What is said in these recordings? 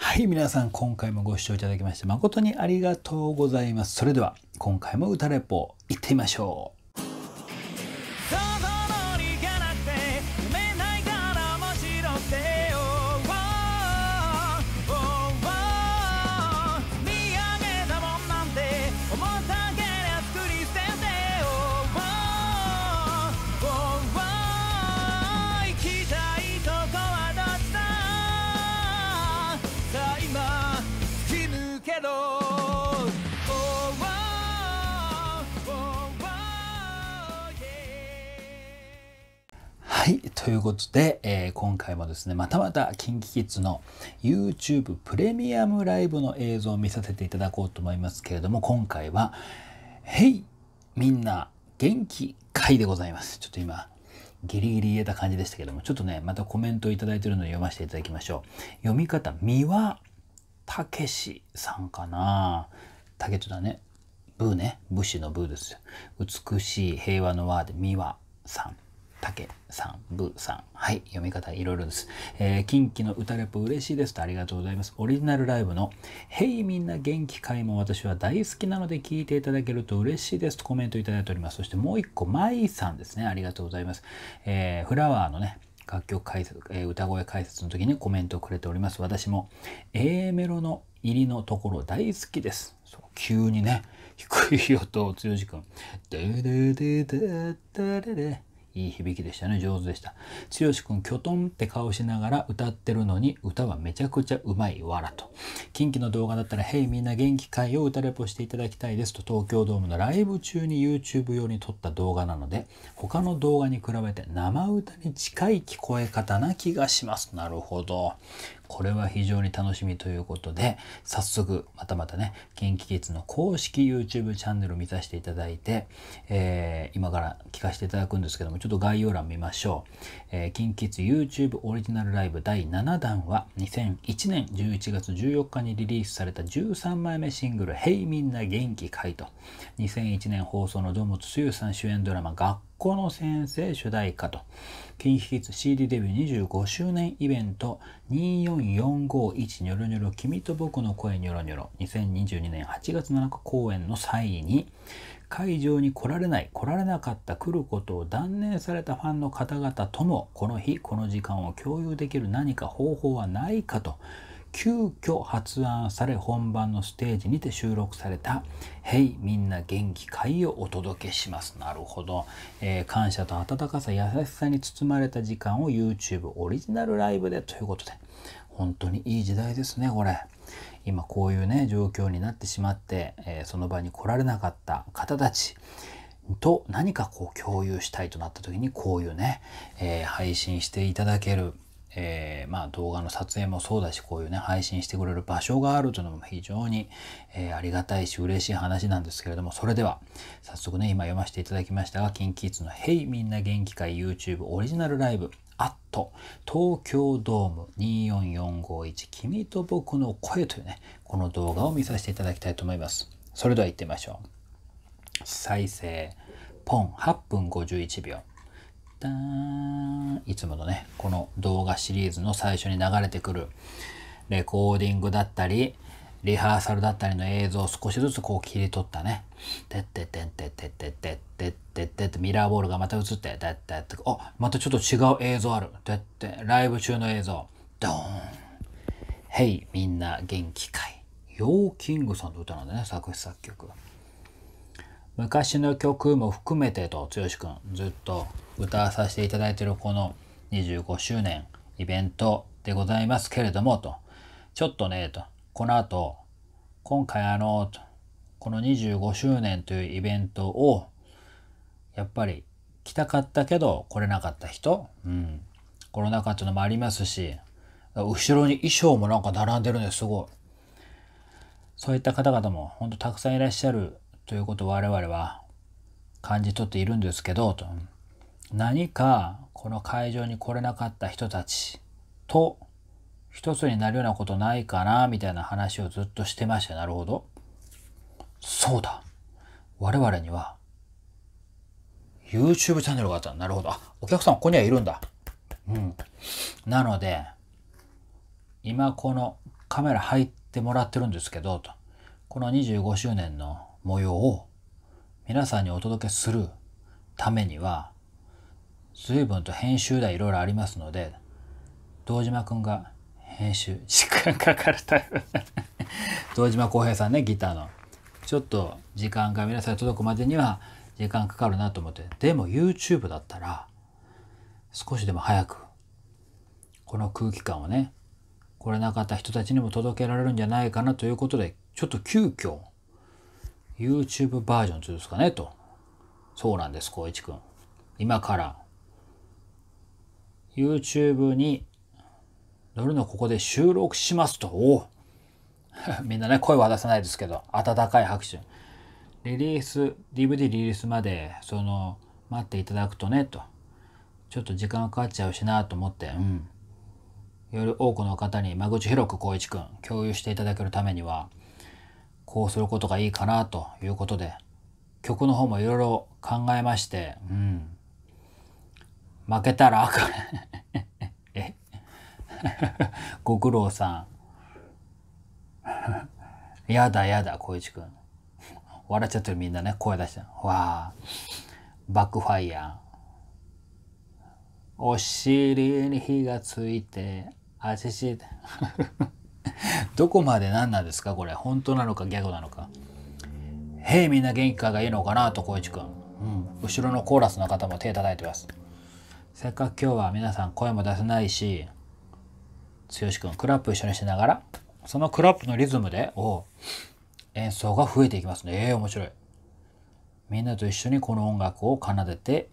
はい、皆さん、今回もご視聴いただきまして誠にありがとうございます。それでは、今回も歌レポ、いってみましょう。はい。ということで、えー、今回もですね、またまた KinKiKids の YouTube プレミアムライブの映像を見させていただこうと思いますけれども、今回は、h e みんな元気会でございます。ちょっと今、ギリギリ言えた感じでしたけども、ちょっとね、またコメントを頂いてるので読ませていただきましょう。読み方、三輪たけしさんかな。たけとだね。ブーね。武士のブーです。美しい平和の和で三輪さん。たけさん、ぶさん。はい、読み方いろいろです。えー、近畿の歌レポ嬉しいですとありがとうございます。オリジナルライブの、へいみんな元気会も私は大好きなので聞いていただけると嬉しいですとコメントいただいております。そしてもう一個、まいさんですね。ありがとうございます。えー、フラワーのね、楽曲解説、えー、歌声解説の時にコメントをくれております。私も A メロの入りのところ大好きです。そう急にね、低い音を剛くん。でででででででいい響きでしたね。上手でした。剛くん、きょとんって顔しながら歌ってるのに、歌はめちゃくちゃうまいわらと。近畿の動画だったら、へい。みんな元気会を歌レポしていただきたいですと、東京ドームのライブ中に YouTube 用に撮った動画なので、他の動画に比べて生歌に近い聞こえ方な気がします。なるほど。これは非常に楽しみということで、早速、またまたね、KinKiKids の公式 YouTube チャンネルを見させていただいて、えー、今から聞かせていただくんですけども、ちょっと概要欄見ましょう。えー、KinKiKids YouTube オリジナルライブ第7弾は、2001年11月14日にリリースされた13枚目シングル、Hey みんな元気かいと、2001年放送の堂本剛さん主演ドラマ、学この先生主題歌と、キンヒツ CD デビュー25周年イベント24451ニョロニョロ君と僕の声ニョロニョロ2022年8月7日公演の際に、会場に来られない、来られなかった、来ることを断念されたファンの方々とも、この日、この時間を共有できる何か方法はないかと、急遽発案され本番のステージにて収録された「Hey みんな元気かい?」をお届けします。なるほど、えー、感謝と温かさ優しさに包まれた時間を YouTube オリジナルライブでということで本当にいい時代ですねこれ。今こういうね状況になってしまって、えー、その場に来られなかった方たちと何かこう共有したいとなった時にこういうね、えー、配信していただけるえー、まあ、動画の撮影もそうだしこういうね配信してくれる場所があるというのも非常に、えー、ありがたいし嬉しい話なんですけれどもそれでは早速ね今読ませていただきましたが KinKids の「Hey みんな元気会」YouTube オリジナルライブ「アット東京ドーム24451君と僕の声」というねこの動画を見させていただきたいと思いますそれでは行ってみましょう再生ポン8分51秒たん。いつものね、この動画シリーズの最初に流れてくるレコーディングだったり、リハーサルだったりの映像を少しずつこう切り取ったね。てってっててててってってってってってミラーボールがまた映って、てってって、あまたちょっと違う映像ある。てって、ライブ中の映像。ドーン。ヘイ、みんな元気かい。ヨーキングさんの歌なんだね、作詞作曲。昔の曲も含めてと、剛くん、ずっと歌わさせていただいているこの25周年イベントでございますけれどもと、ちょっとね、と、この後、今回あの、この25周年というイベントを、やっぱり来たかったけど来れなかった人、うん、コロナ禍っていうのもありますし、後ろに衣装もなんか並んでるんです、すごい。そういった方々も本当たくさんいらっしゃるということを我々は感じ取っているんですけど、と。何かこの会場に来れなかった人たちと一つになるようなことないかなみたいな話をずっとしてましたなるほどそうだ我々には YouTube チャンネルがあったなるほどあお客さんここにはいるんだうんなので今このカメラ入ってもらってるんですけどとこの25周年の模様を皆さんにお届けするためには随分と編集だいろいろありますので堂島くんが編集時間かかるタイプ 堂島浩平さんねギターのちょっと時間が皆さんに届くまでには時間かかるなと思ってでも YouTube だったら少しでも早くこの空気感をね来れなかった人たちにも届けられるんじゃないかなということでちょっと急遽 YouTube バージョンというんですかねとそうなんです光一くん今から YouTube に乗ルのここで収録しますと。みんなね、声は出さないですけど、温かい拍手。リリース、DVD リリースまで、その、待っていただくとね、と。ちょっと時間かかっちゃうしなと思って、うん。より多くの方に間口広く光一くん共有していただけるためには、こうすることがいいかなということで、曲の方もいろいろ考えまして、うん。負けたらあかん。え ご苦労さん。やだやだ、小一くん。笑っちゃってるみんなね、声出して。わあ、バックファイヤー。お尻に火がついて、あちち。どこまで何なんですかこれ。本当なのかギャグなのか。へい、みんな元気かがいいのかなと、小一くん。うん。後ろのコーラスの方も手叩いてます。せっかく今日は皆さん声も出せないし、剛くんクラップ一緒にしながら、そのクラップのリズムで、お演奏が増えていきますね。ええー、面白い。みんなと一緒にこの音楽を奏でて、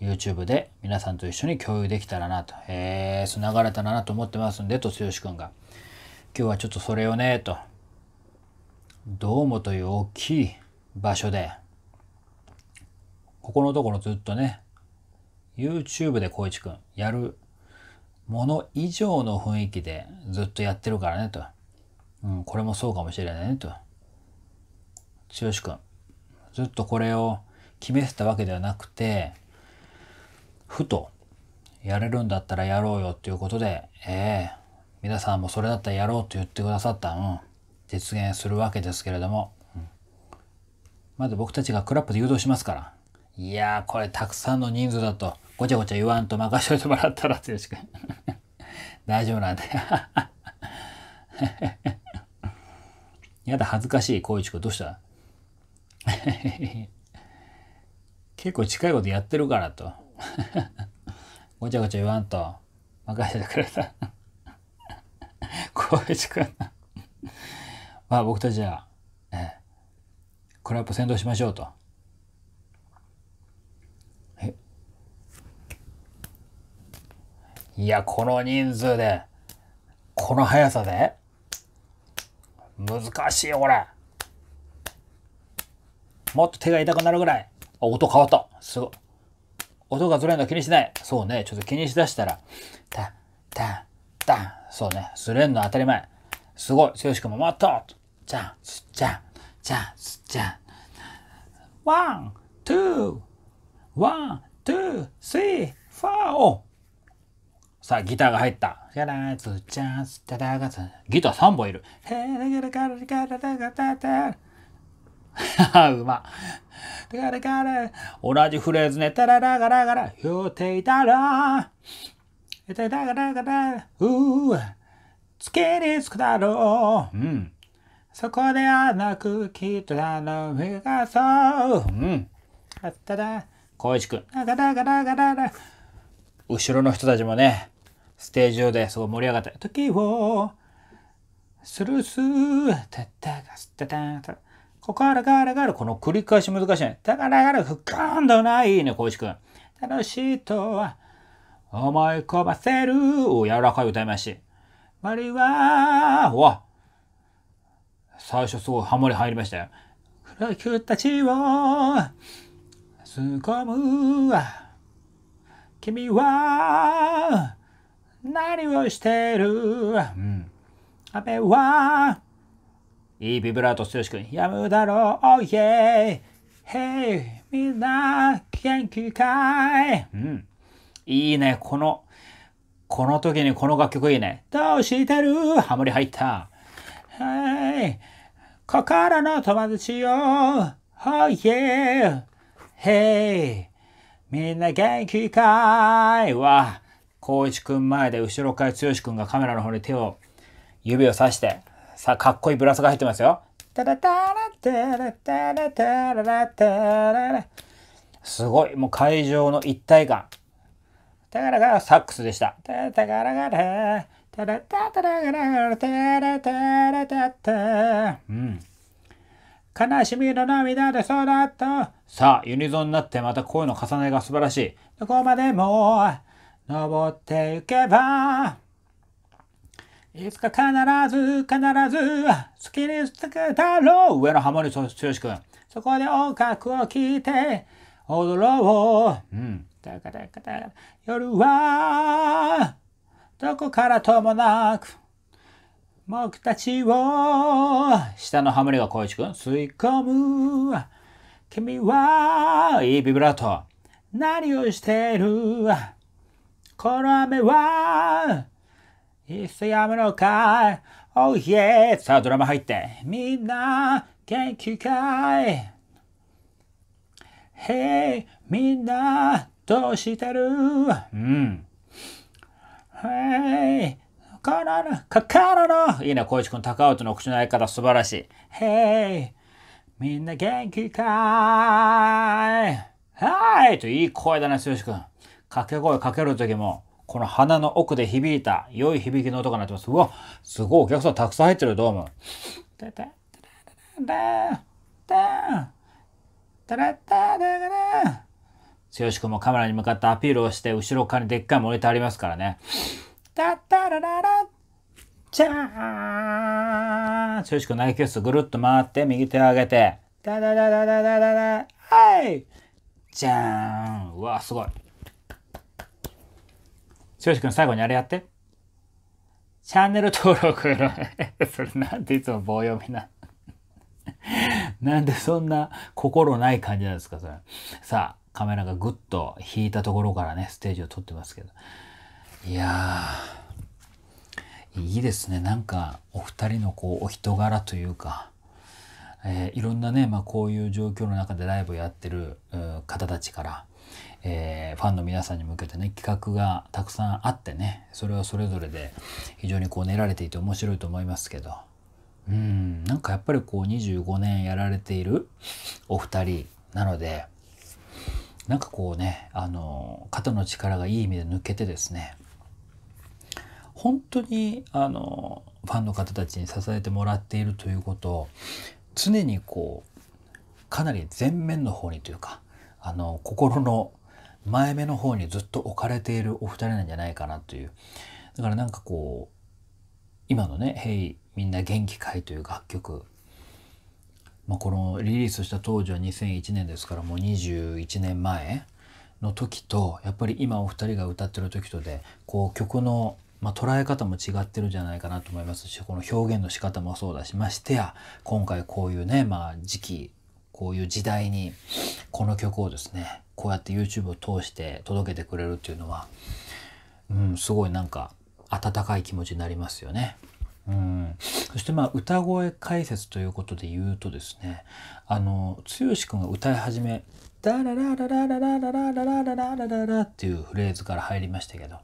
YouTube で皆さんと一緒に共有できたらなと。ええー、繋がれたらなと思ってますんで、と剛くんが。今日はちょっとそれをね、と。どうもという大きい場所で、ここのところずっとね、YouTube で光一くんやるもの以上の雰囲気でずっとやってるからねと。うん、これもそうかもしれないねと。剛くん、ずっとこれを決めてたわけではなくて、ふと、やれるんだったらやろうよっていうことで、ええー、皆さんもそれだったらやろうと言ってくださった、うん、実現するわけですけれども、うん、まず僕たちがクラップで誘導しますから。いやー、これたくさんの人数だと、ごちゃごちゃ言わんと任しといてもらったら、剛君。大丈夫なんだよ。やだ、恥ずかしい、光一君。どうした 結構近いことやってるからと。ごちゃごちゃ言わんと、任せてくれた。光一君。まあ、僕たちは、えー、れやっぱ先導しましょうと。いや、この人数で、この速さで、難しいよ、これ。もっと手が痛くなるぐらい。あ、音変わった。すごい。音がずれるの気にしない。そうね、ちょっと気にしだしたら、た、た、た、そうね、ずれんの当たり前。すごい、剛君も待った。じゃん、じゃん、じゃん、じゃん。ワン、ツー、ワン、ツー、スリー、ファー。さあ、ギターが入った。ギター3本いる。へぇ、だからからからからからから。うま。だからから。同じフレーズね。たららがらがら。言うていたら。だからから。うぅ。つけにつくだろう。うん。そこではなく、きっとあの、がそう。うん。あったら、小石くん。だからからからか後ろの人たちもね、ステージ上ですごい盛り上がった時をスルースータてタガスタタここからガラガラこの繰り返し難しいだからガラふかんだないいいね小石くん楽しいとは思い込ませるお柔らかい歌いましりはわ最初すごいハモリ入りましたよ黒い君たちをすこむ君は何をしてる、うん、雨はいいビブラート剛君やむだろう、おいえへい、みんな元気かい、うん、いいね、この、この時にこの楽曲いいね。どうしてるハモリ入った。はい。心の友達よ。おいえ、e a h みんな元気かいわ。光一くん前で後ろから剛くんがカメラの方に手を、指をさして、さあ、かっこいいブラスが入ってますよ。タラタラタラタラタラタラすごい、もう会場の一体感。タガラがサックスでした。タタラガラ、タラタタラガラガラ、タラタラタタ。うん。悲しみの涙で育った。さあ、ユニゾンになってまた声の重ねが素晴らしい。どこまでも、登ってゆけばいつか必ず必ず好きにしてくだろう上のハモリ剛君そこで音楽を聴いて踊ろう、うん、だかだかだ夜はどこからともなく僕たちを下のハモリが光一君吸い込む君はいいビブラート何をしているこの雨はいっそやむのかい Oh yeah! さあ、ドラマ入って。みんな、元気かい ?Hey! みんな、どうしてるうん。Hey! からの、かからのいいね、小石くん、高尾との口の相方、素晴らしい。Hey! みんな元気かいはいといい声だね、剛くん。掛け声かける時も、この鼻の奥で響いた良い響きの音が鳴ってます。うわ、すごいお客さんたくさん入ってる、どうも。たた、たら、たたら、たら、ら、剛君もカメラに向かってアピールをして、後ろ側にでっかいモニターありますからね。たたららら、じゃーん剛君投げキッスぐるっと回って、右手を上げて、ダダダダダダダダはいじゃーんうわ、すごい。剛く君最後にあれやって。チャンネル登録よ それなんていつも棒読みな。なんでそんな心ない感じなんですか、それ。さあ、カメラがぐっと引いたところからね、ステージを撮ってますけど。いやー、いいですね。なんか、お二人のこう、お人柄というか、えー、いろんなね、まあ、こういう状況の中でライブをやってる方たちから、えー、ファンの皆さんに向けてね企画がたくさんあってねそれはそれぞれで非常にこう練られていて面白いと思いますけどうんなんかやっぱりこう25年やられているお二人なのでなんかこうねあの肩の力がいい意味で抜けてですね本当にあのファンの方たちに支えてもらっているということを常にこうかなり前面の方にというかあの心の前目の方にずっと置かれているお二人なんじゃないかなというだからなんかこう今のね「Hey みんな元気かい」という楽曲、まあ、このリリースした当時は2001年ですからもう21年前の時とやっぱり今お二人が歌ってる時とでこう曲のまあ、捉え方も違ってるんじゃないかなと思いますしこの表現の仕方もそうだしましてや今回こういうね、まあ、時期こういう時代にこの曲をですねこうやって YouTube を通して届けてくれるっていうのは、うん、すごいなんか温かい気持ちになりますよね。うんそしてまあ歌声解説ということで言うとですねあの剛君が歌い始め「ダララララララララララララララ」ララ」っていうフレーズから入りましたけど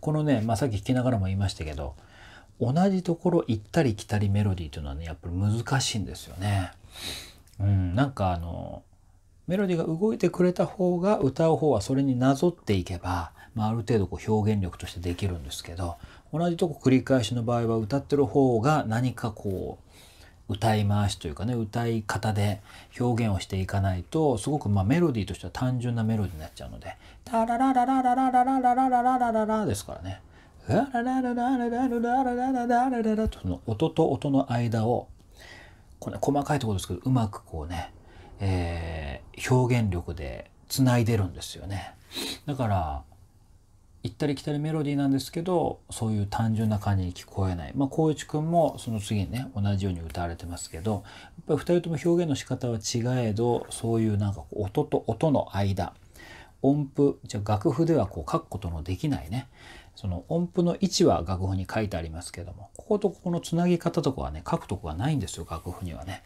このね、まあ、さっき聞きながらも言いましたけど同じところ行ったり来たりメロディーというのはねやっぱり難しいんですよね。うん、なんかあのメロディーが動いてくれた方が歌う方はそれになぞっていけば、まあ、ある程度こう表現力としてできるんですけど同じとこ繰り返しの場合は歌ってる方が何かこう歌い回しというかね歌い方で表現をしていかないとすごくまメロディーとしては単純なメロディーになっちゃうので「タララララララララララララララ」ですからね「ラララララララララララララララ」とその音と音の間をこれ細かいところですけどうまくこうね、え表現力でつないでるんですよね。だから行ったり来たりメロディーなんですけどそういう単純な感じに聞こえないまあ光一くんもその次にね同じように歌われてますけどやっぱり2人とも表現の仕方は違えどそういうなんか音と音の間音符じゃ楽譜ではこう書くことのできないねその音符の位置は楽譜に書いてありますけどもこことここのつなぎ方とかはね書くとこがないんですよ楽譜にはね。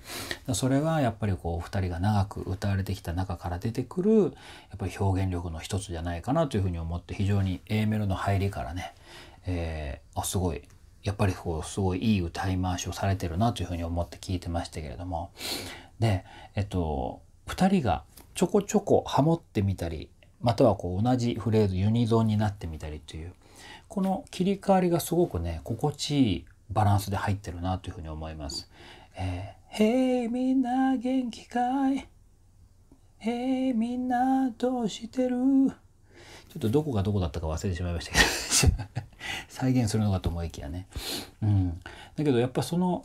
それはやっぱりこうお二人が長く歌われてきた中から出てくるやっぱり表現力の一つじゃないかなというふうに思って非常に A メロの入りからね、えー、あすごいやっぱりこうすごいいい歌い回しをされてるなというふうに思って聞いてましたけれどもでえっと2人がちょこちょこハモってみたりまたはこう同じフレーズユニゾンになってみたりというこの切り替わりがすごくね心地いいバランスで入ってるなというふうに思います。えー、hey, みんな元気かい ?Hey みんなどうしてるちょっとどこがどこだったか忘れてしまいましたけど 再現するのかと思いきやね。うん、だけどやっぱその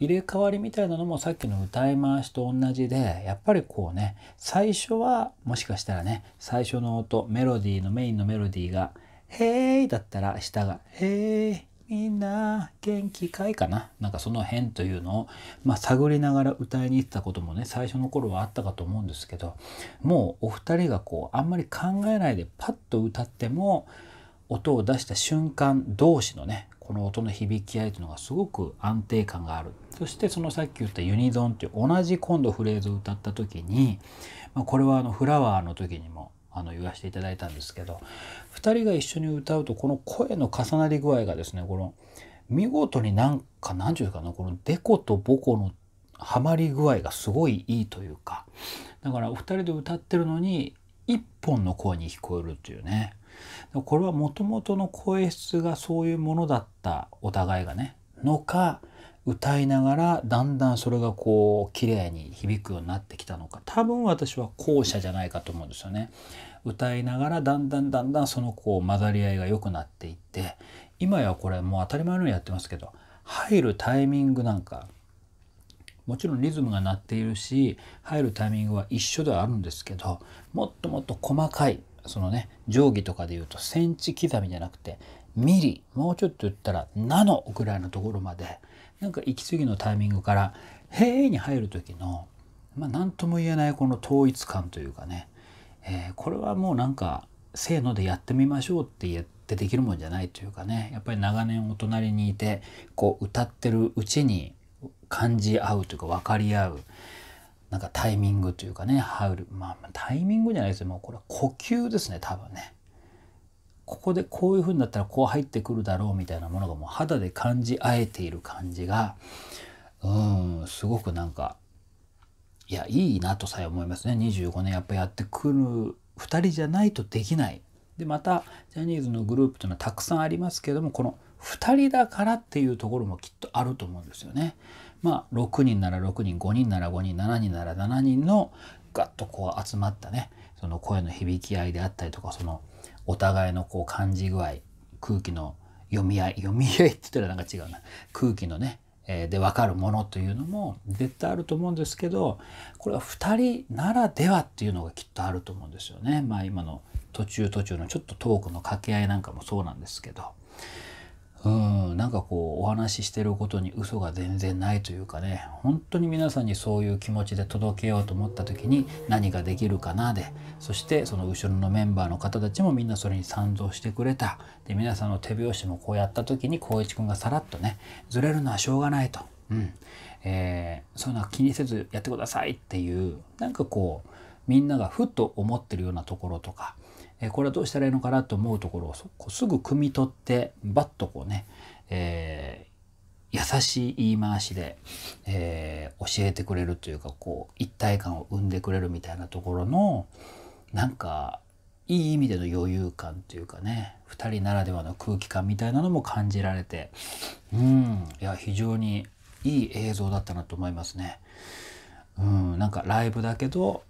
入れ替わりみたいなのもさっきの歌い回しと同じでやっぱりこうね最初はもしかしたらね最初の音メロディーのメインのメロディーがへいだったら下が、へい、みんな元気かいかななんかその辺というのを、まあ、探りながら歌いに行ってたこともね最初の頃はあったかと思うんですけどもうお二人がこうあんまり考えないでパッと歌っても音を出した瞬間同士のねこの音の響き合いというのがすごく安定感があるそしてそのさっき言ったユニゾンっていう同じ今度フレーズを歌った時に、まあ、これはあのフラワーの時にもあの言わせていただいたんですけど2人が一緒に歌うとこの声の重なり具合がですねこの見事になんか何て言うかなこのデコとボコのハマり具合がすごいいいというかだからお二人で歌ってるのに一本の声に聞こえるっていうねこれはもともとの声質がそういうものだったお互いがねのか歌いながらだんだんそれがこう綺麗に響くようになってきたのか多分私は後者じゃないかと思うんですよね。歌いながらだんだんだんだんそのこう混ざり合いが良くなっていって今やこれもう当たり前のようにやってますけど入るタイミングなんかもちろんリズムが鳴っているし入るタイミングは一緒ではあるんですけどもっともっと細かいそのね定規とかでいうとセンチ刻みじゃなくてミリもうちょっと言ったらナノぐらいのところまでなんか息継ぎのタイミングから「へえ」に入る時の、まあ、何とも言えないこの統一感というかね、えー、これはもうなんか「せーの」でやってみましょうって言ってできるもんじゃないというかねやっぱり長年お隣にいてこう歌ってるうちに感じ合うというか分かり合う。なんかタイミングというかね、ハウル。まあ、タイミングじゃないですよ。もうこれは呼吸ですね、多分ね。ここでこういうふうになったらこう入ってくるだろうみたいなものがもう肌で感じ合えている感じがうんすごくなんかいやいいなとさえ思いますね25年やっぱやってくる2人じゃないとできないでまたジャニーズのグループというのはたくさんありますけれどもこの2人だからっていうところもきっとあると思うんですよね。まあ6人なら6人5人なら5人7人なら7人のガッとこう集まったねその声の響き合いであったりとかそのお互いのこう感じ具合空気の読み合い 読み合いって言ったらなんか違うな空気のね、えー、で分かるものというのも絶対あると思うんですけどこれは2人ならではっていうのがきっとあると思うんですよね。まあ、今の途中途中のちょっとトークの掛け合いなんかもそうなんですけど。うんなんかこうお話ししてることに嘘が全然ないというかね本当に皆さんにそういう気持ちで届けようと思った時に何ができるかなでそしてその後ろのメンバーの方たちもみんなそれに賛同してくれたで皆さんの手拍子もこうやった時に光一くんがさらっとねずれるのはしょうがないと、うんえー、そんな気にせずやってくださいっていうなんかこうみんながふっと思ってるようなところとかえこれはどうしたらいいのかなと思うところをそこすぐ汲み取ってバッとこうね、えー、優しい言い回しで、えー、教えてくれるというかこう一体感を生んでくれるみたいなところのなんかいい意味での余裕感というかね2人ならではの空気感みたいなのも感じられてうんいや非常にいい映像だったなと思いますね。うん、なんかライブだけど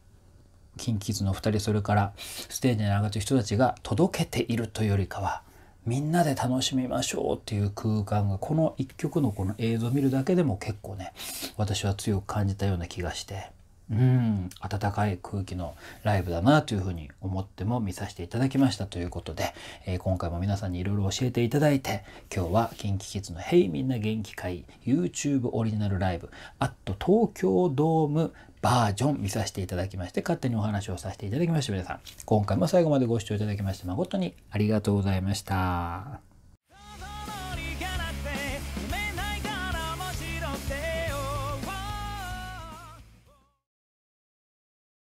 キンキズの2人それからステージに上がってる人たちが届けているというよりかはみんなで楽しみましょうっていう空間がこの一曲のこの映像を見るだけでも結構ね私は強く感じたような気がしてうん温かい空気のライブだなというふうに思っても見させていただきましたということで、えー、今回も皆さんにいろいろ教えていただいて今日は KinKiKids の「Hey みんな元気会」YouTube オリジナルライブ「あと東京ドームバージョン見させていただきまして、勝手にお話をさせていただきました。皆さん、今回も最後までご視聴いただきまして誠にありがとうございました。